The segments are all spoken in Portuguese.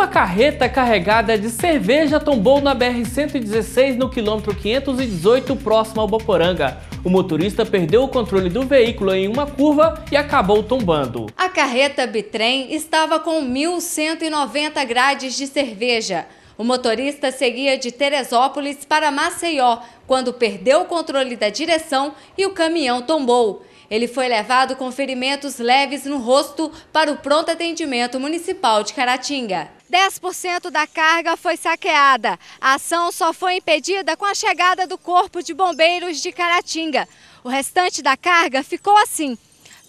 Uma carreta carregada de cerveja tombou na BR-116 no quilômetro 518 próximo ao Boporanga. O motorista perdeu o controle do veículo em uma curva e acabou tombando. A carreta bitrem estava com 1.190 grades de cerveja. O motorista seguia de Teresópolis para Maceió quando perdeu o controle da direção e o caminhão tombou. Ele foi levado com ferimentos leves no rosto para o pronto atendimento municipal de Caratinga. 10% da carga foi saqueada. A ação só foi impedida com a chegada do Corpo de Bombeiros de Caratinga. O restante da carga ficou assim,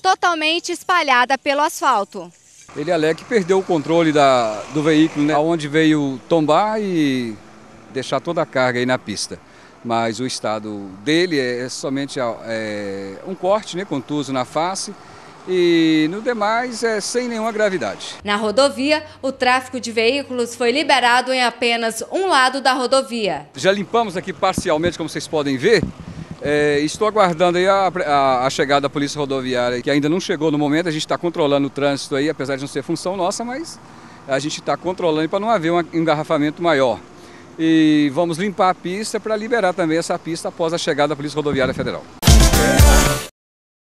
totalmente espalhada pelo asfalto ele alega que perdeu o controle da, do veículo, né? Onde veio tombar e deixar toda a carga aí na pista. Mas o estado dele é, é somente é, um corte, né, contuso na face, e no demais é sem nenhuma gravidade. Na rodovia, o tráfego de veículos foi liberado em apenas um lado da rodovia. Já limpamos aqui parcialmente, como vocês podem ver, é, estou aguardando a, a, a, chegada da Polícia Rodoviária, que ainda não chegou no momento, a gente está controlando o trânsito aí, apesar de não ser função nossa, mas a gente está controlando para não haver um engarrafamento maior. E vamos limpar a pista para liberar também essa pista após a chegada da Polícia Rodoviária Federal.